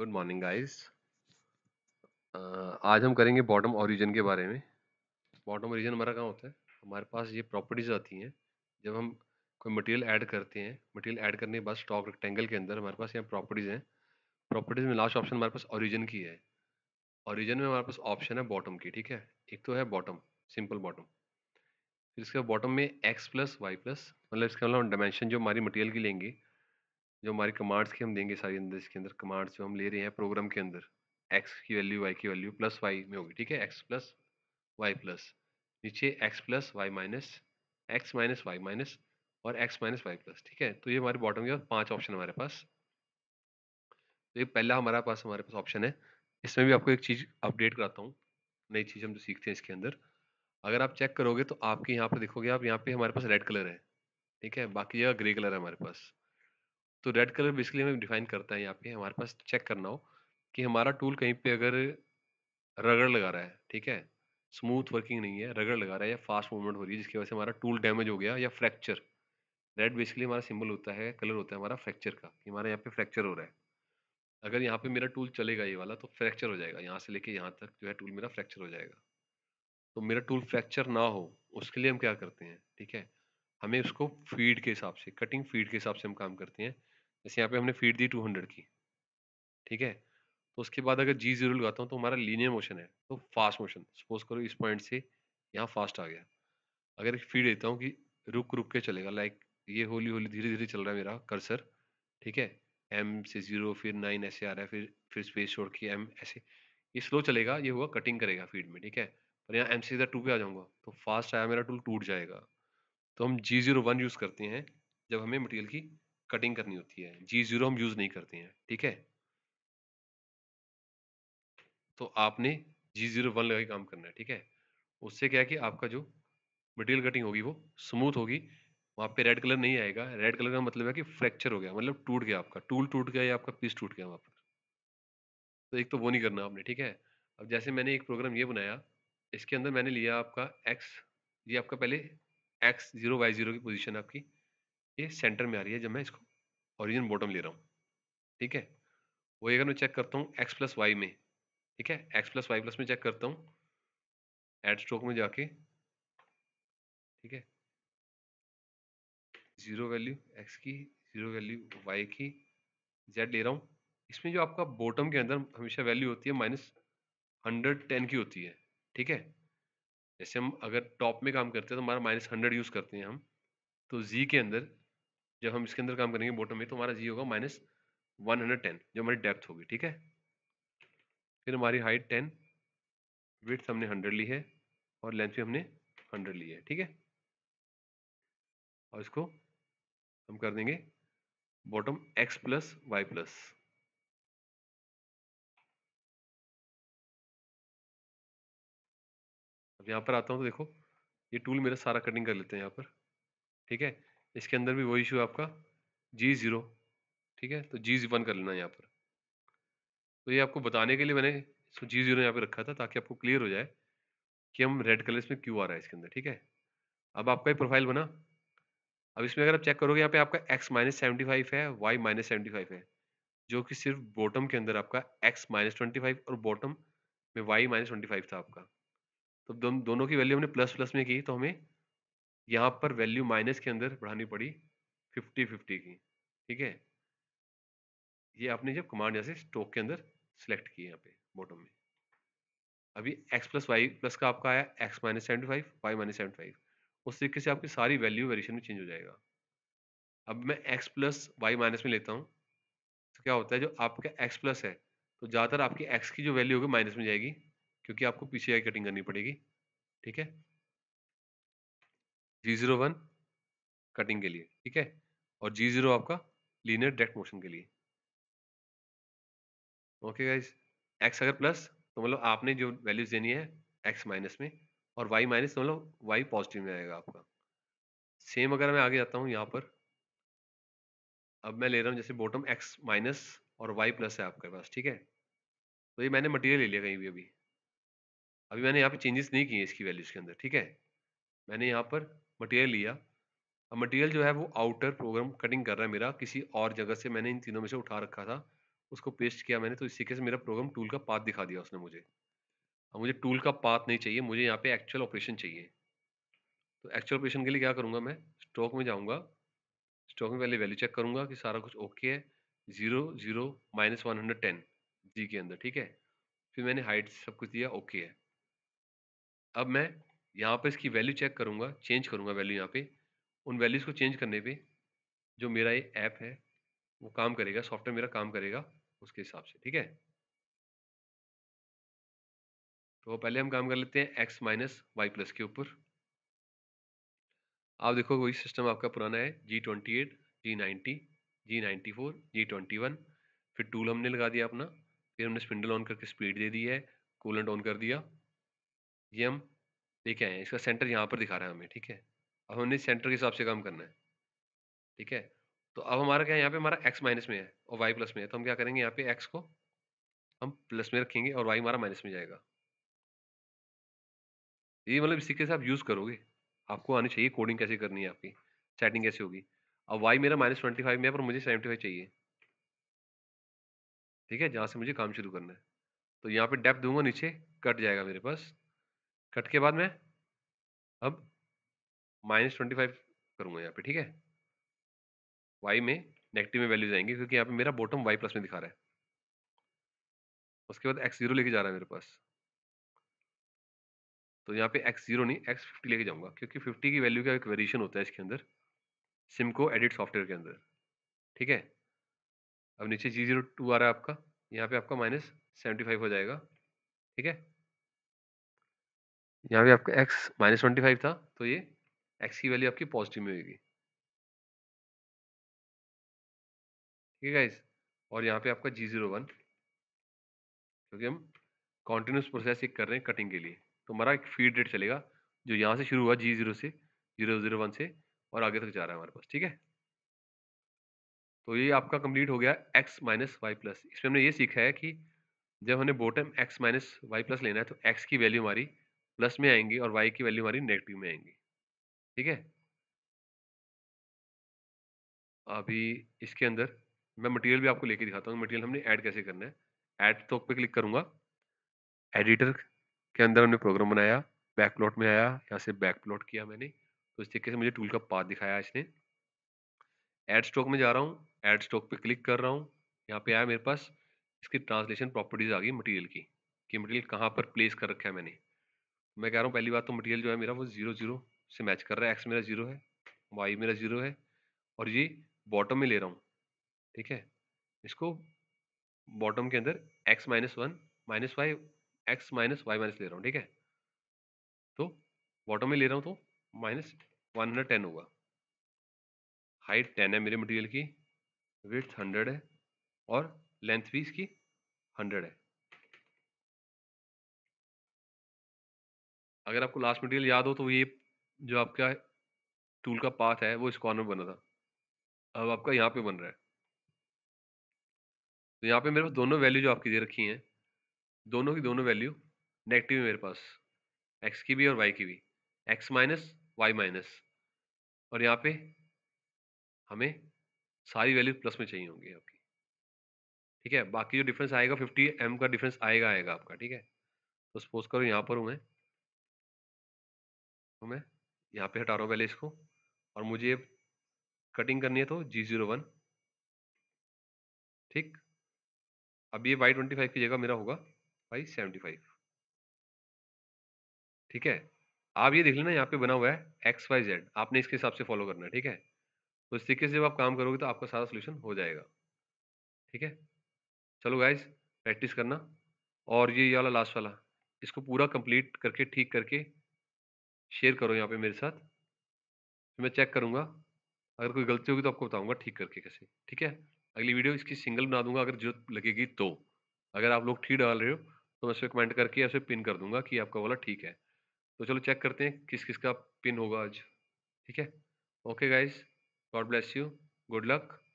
good morning guys आज हम करेंगे बॉटम ओरिजिन के बारे में बॉटम ओरिजिन हमारा कहाँ होता है हमारे पास ये प्रॉपर्टीज़ आती हैं जब हम कोई मटेरियल ऐड करते हैं मटेरियल ऐड करने के बाद स्टॉक रेक्टेंगल के अंदर हमारे पास यहाँ प्रॉपर्टीज़ हैं प्रॉपर्टीज़ में लास्ट ऑप्शन हमारे पास ओरिजिन की है ओरिजिन में हमारे पास ऑप्शन है बॉटम की ठीक है एक तो है बॉटम सिंपल बॉटम फिर इसके बॉटम में एक्स प्लस वाई प्लस मतलब इसके मतलब डायमेंशन जो हमारी मटेरियल की लेंगे जो हमारी कमांड्स की हम देंगे सारी अंदर इसके अंदर कमांड्स जो हम ले रहे हैं प्रोग्राम के अंदर एक्स की वैल्यू वाई की वैल्यू प्लस वाई में होगी ठीक है एक्स प्लस वाई प्लस नीचे X plus Y minus X minus Y minus और एक्स माइनस वाई प्लस ठीक है तो ये हमारे बॉटम के पांच ऑप्शन हमारे पास तो ये पहला हमारा पास हमारे पास ऑप्शन है इसमें भी आपको एक चीज़ अपडेट कराता हूँ नई चीज़ हम जो सीखते हैं इसके अंदर अगर आप चेक करोगे तो आपके यहाँ पर देखोगे आप यहाँ पे हमारे पास रेड कलर है ठीक है बाकी जगह ग्रे कलर है हमारे पास तो रेड कलर बेसिकली हमें डिफाइन करता है यहाँ पे हमारे पास चेक करना हो कि हमारा टूल कहीं पे अगर रगड़ लगा रहा है ठीक है स्मूथ वर्किंग नहीं है रगड़ लगा रहा है या फास्ट मूवमेंट हो रही है जिसकी वजह से हमारा टूल डैमेज हो गया या फ्रैक्चर रेड बेसिकली हमारा सिंबल होता है कलर होता है हमारा फ्रैक्चर का कि हमारा यहाँ पे फ्रैक्चर हो रहा है अगर यहाँ पे मेरा टूल चलेगा ये वाला तो फ्रैक्चर हो जाएगा यहाँ से लेके यहाँ तक जो है टूल मेरा फ्रैक्चर हो जाएगा तो मेरा टूल फ्रैक्चर ना हो उसके लिए हम क्या करते हैं ठीक है हमें उसको फीड के हिसाब से कटिंग फीड के हिसाब से हम काम करते हैं जैसे यहाँ पे हमने फीड दी 200 की ठीक है तो उसके बाद अगर जी जीरो लगाता हूँ तो हमारा लीनियर मोशन है तो फास्ट मोशन सपोज करो इस पॉइंट से यहाँ फास्ट आ गया अगर एक फीड देता हूँ कि रुक रुक के चलेगा लाइक ये होली होली धीरे धीरे चल रहा है मेरा कर्सर ठीक है एम से जीरो फिर नाइन ऐसे आ रहा है फिर फिर स्पेस छोड़ के एम ऐसे ये स्लो चलेगा ये हुआ कटिंग करेगा फीड में ठीक है पर यहाँ एम से सीधा टू पे आ जाऊँगा तो फास्ट आया मेरा टूल टूट जाएगा तो हम जी जीरो वन यूज़ करते हैं जब हमें मटेरियल की कटिंग करनी होती है जी जीरो हम यूज़ नहीं करते हैं ठीक है तो आपने जी जीरो वन लगा के काम करना है ठीक है उससे क्या है कि आपका जो मटेरियल कटिंग होगी वो स्मूथ होगी वहाँ पे रेड कलर नहीं आएगा रेड कलर का मतलब है कि फ्रैक्चर हो गया मतलब टूट गया आपका टूल टूट गया या आपका पीस टूट गया वहाँ पर तो एक तो वो नहीं करना आपने ठीक है अब जैसे मैंने एक प्रोग्राम ये बनाया इसके अंदर मैंने लिया आपका एक्स ये आपका पहले एक्स जीरो वाई जीरो की पोजीशन आपकी ये सेंटर में आ रही है जब मैं इसको ओरिजिन बॉटम ले रहा हूँ ठीक है वही अगर मैं चेक करता हूँ एक्स प्लस वाई में ठीक है एक्स प्लस वाई प्लस में चेक करता हूँ एड स्ट्रोक में जाके ठीक है जीरो वैल्यू एक्स की जीरो वैल्यू वाई की जेड ले रहा हूँ इसमें जो आपका बॉटम के अंदर हमेशा वैल्यू होती है माइनस हंड्रेड टेन की होती है ठीक है जैसे हम अगर टॉप में काम करते हैं तो हमारा माइनस हंड्रेड यूज़ करते हैं हम तो जी के अंदर जब हम इसके अंदर काम करेंगे बॉटम में तो हमारा जी होगा माइनस वन हंड्रेड टेन जो हमारी डेप्थ होगी ठीक है फिर हमारी हाइट टेन विथ हमने हंड्रेड ली है और लेंथ भी हमने हंड्रेड ली है ठीक है और इसको हम कर देंगे bottom X plus Y plus अब यहाँ पर आता हूँ तो देखो ये टूल मेरा सारा कटिंग कर लेते हैं यहाँ पर ठीक है इसके अंदर भी वही इशू है आपका जी ज़ीरो ठीक है तो जी वन कर लेना यहाँ पर तो ये आपको बताने के लिए मैंने इसको जी ज़ीरो यहाँ पर रखा था ताकि आपको क्लियर हो जाए कि हम रेड कलर इसमें क्यों आ रहा है इसके अंदर ठीक है अब आपका ही प्रोफाइल बना अब इसमें अगर आप चेक करोगे यहाँ पे आपका x माइनस सेवेंटी फाइव है y माइनस सेवेंटी फाइव है जो कि सिर्फ बॉटम के अंदर आपका x माइनस ट्वेंटी फाइव और बॉटम में y माइनस ट्वेंटी फाइव था आपका तो दो, दोनों की वैल्यू हमने प्लस प्लस में की तो हमें यहाँ पर वैल्यू माइनस के अंदर बढ़ानी पड़ी फिफ्टी फिफ्टी की ठीक है ये आपने जब कमांड जैसे स्टोक के अंदर सेलेक्ट किए यहाँ पे बॉटम में अभी x प्लस वाई प्लस का आपका आया x minus seventy five Y minus seventy five उस तरीके से आपकी सारी वैल्यू वेरिएशन में चेंज हो जाएगा अब मैं x प्लस वाई माइनस में लेता हूँ तो क्या होता है जो आपका x प्लस है तो ज़्यादातर आपकी x की जो वैल्यू होगी माइनस में जाएगी क्योंकि आपको पीसीआई कटिंग करनी पड़ेगी ठीक है जी जीरो वन कटिंग के लिए ठीक है और जी जीरो आपका लीनियर डायरेक्ट मोशन के लिए ओके गाइज एक्स अगर प्लस तो मतलब आपने जो वैल्यूज देनी है एक्स माइनस में और वाई माइनस तो मतलब वाई पॉजिटिव में आएगा आपका सेम अगर मैं आगे जाता हूँ यहाँ पर अब मैं ले रहा हूँ जैसे बॉटम एक्स माइनस और वाई प्लस है आपके पास ठीक है तो ये मैंने मटेरियल ले लिया कहीं भी अभी अभी मैंने यहाँ पे चेंजेस नहीं किए इसकी वैल्यूज के अंदर ठीक है मैंने यहाँ पर मटेरियल लिया अब मटेरियल जो है वो आउटर प्रोग्राम कटिंग कर रहा है मेरा किसी और जगह से मैंने इन तीनों में से उठा रखा था उसको पेस्ट किया मैंने तो इस तरीके से मेरा प्रोग्राम टूल का पाथ दिखा दिया उसने मुझे अब मुझे टूल का पाथ नहीं चाहिए मुझे यहाँ पे एक्चुअल ऑपरेशन चाहिए तो एक्चुअल ऑपरेशन के लिए क्या करूँगा मैं स्टॉक में जाऊँगा स्टॉक में पहले वैल्यू चेक करूँगा कि सारा कुछ ओके है zero zero minus one hundred ten G के अंदर ठीक है फिर मैंने हाइट सब कुछ दिया ओके है अब मैं यहाँ पर इसकी वैल्यू चेक करूँगा चेंज करूँगा वैल्यू यहाँ पे उन वैल्यूज़ को चेंज करने पे जो मेरा ये ऐप है वो काम करेगा सॉफ्टवेयर मेरा काम करेगा उसके हिसाब से ठीक है तो पहले हम काम कर लेते हैं एक्स माइनस वाई प्लस के ऊपर आप देखो वही सिस्टम आपका पुराना है G twenty eight G ninety G ninety four G twenty one फिर टूल हमने लगा दिया अपना फिर हमने स्पिंडल ऑन करके स्पीड दे दी है कूलेंट ऑन कर दिया ये हम लेके आए हैं इसका सेंटर यहाँ पर दिखा रहा है हमें ठीक है अब हमने सेंटर के हिसाब से काम करना है ठीक है तो अब हमारा क्या है यहाँ पे हमारा एक्स माइनस में है और वाई प्लस में है तो हम क्या करेंगे यहाँ पे एक्स को हम प्लस में रखेंगे और वाई हमारा माइनस में जाएगा ये मतलब इसी के साथ आप यूज़ करोगे आपको आनी चाहिए कोडिंग कैसे करनी है आपकी सेटिंग कैसे होगी अब वाई मेरा माइनस ट्वेंटी फाइव में है पर मुझे सेवेंटी फाइव चाहिए ठीक है जहाँ से मुझे काम शुरू करना है तो यहाँ पे डेप्थ दूंगा नीचे कट जाएगा मेरे पास कट के बाद मैं अब माइनस ट्वेंटी फाइव करूँगा यहाँ पे ठीक है वाई में नेगेटिव में वैल्यूज आएंगे क्योंकि यहाँ पे मेरा बॉटम वाई प्लस में दिखा रहा है उसके बाद एक्स जीरो लेके जा रहा है मेरे पास तो यहाँ पे एक्स जीरो नहीं एक्स फिफ्टी लेके जाऊँगा क्योंकि फिफ्टी की वैल्यू का एक वेरिएशन होता है इसके अंदर सिम को एडिट सॉफ्टवेयर के अंदर ठीक है अब नीचे जी जीरो टू आ रहा है आपका यहाँ पे आपका माइनस सेवेंटी फाइव हो जाएगा ठीक है यहाँ पे आपका एक्स माइनस ट्वेंटी फाइव था तो ये एक्स की वैल्यू आपकी पॉजिटिव में होगी ठीक है गाइस और यहाँ पे आपका जी जीरो वन क्योंकि हम कॉन्टीन्यूस प्रोसेस एक कर रहे हैं कटिंग के लिए तो हमारा एक फीड रेट चलेगा जो यहाँ से शुरू हुआ जी जीरो से जीरो जीरो वन से और आगे तक जा रहा है हमारे पास ठीक है तो ये आपका कंप्लीट हो गया एक्स माइनस वाई प्लस इसमें हमने ये सीखा है कि जब हमने bottom X minus Y plus लेना है तो एक्स की वैल्यू हमारी प्लस में आएंगी और वाई की वैल्यू हमारी नेगेटिव में आएंगी ठीक है अभी इसके अंदर मैं मटेरियल भी आपको लेके दिखाता हूँ मटेरियल हमने ऐड कैसे करना है ऐड तो पे क्लिक करूँगा एडिटर के अंदर हमने प्रोग्राम बनाया बैक प्लॉट में आया यहाँ से बैक प्लॉट किया मैंने तो इस तरीके से मुझे टूल का पाथ दिखाया इसने एड स्टॉक में जा रहा हूँ एड स्टॉक पे क्लिक कर रहा हूँ यहाँ पे आया मेरे पास इसकी ट्रांसलेशन प्रॉपर्टीज़ आ गई मटेरियल की कि मटेरियल कहाँ पर प्लेस कर रखा है मैंने मैं कह रहा हूँ पहली बात तो मटेरियल जो है मेरा वो जीरो जीरो से मैच कर रहा है एक्स मेरा जीरो है वाई मेरा जीरो है और ये बॉटम में ले रहा हूँ ठीक है इसको बॉटम के अंदर X minus one minus Y X minus Y minus ले रहा हूँ ठीक है तो बॉटम में ले रहा हूँ तो माइनस वन हंड्रेड टेन होगा हाइट टेन है मेरे मटेरियल की विथ हंड्रेड है और लेंथ भी इसकी हंड्रेड है अगर आपको लास्ट मटेरियल याद हो तो ये जो आपका टूल का पाथ है वो इस कॉर्नर बना था अब आपका यहाँ पे बन रहा है तो यहाँ पे मेरे पास दोनों वैल्यू जो आपकी दे रखी हैं दोनों की दोनों वैल्यू नेगेटिव है मेरे पास एक्स की भी और वाई की भी एक्स माइनस वाई माइनस और यहाँ पे हमें सारी वैल्यू प्लस में चाहिए होंगी आपकी ठीक है बाकी जो डिफरेंस आएगा फिफ्टी एम का डिफरेंस आएगा आएगा आपका ठीक है तो सपोज करो यहाँ पर हूँ मैं तो मैं यहाँ पे हटा रहा हूँ पहले इसको और मुझे कटिंग करनी है तो जी ज़ीरो वन ठीक अब ये वाई ट्वेंटी फाइव की जगह मेरा होगा वाई सेवेंटी फाइव ठीक है आप ये देख लेना यहाँ पे बना हुआ है एक्स वाई जेड आपने इसके हिसाब से फॉलो करना है ठीक है तो इस तरीके से जब आप काम करोगे तो आपका सारा सोल्यूशन हो जाएगा ठीक है चलो गाइज प्रैक्टिस करना और ये वाला लास्ट वाला इसको पूरा कंप्लीट करके ठीक करके शेयर करो यहाँ पे मेरे साथ फिर मैं चेक करूँगा अगर कोई गलती होगी तो आपको बताऊँगा ठीक करके कैसे ठीक है अगली वीडियो इसकी सिंगल बना दूंगा अगर जरूरत लगेगी तो अगर आप लोग ठीक डाल रहे हो तो मैं उस पर कमेंट करके या उसे पिन कर दूंगा कि आपका वाला ठीक है तो चलो चेक करते हैं किस किस का पिन होगा आज ठीक है okay guys god bless you good luck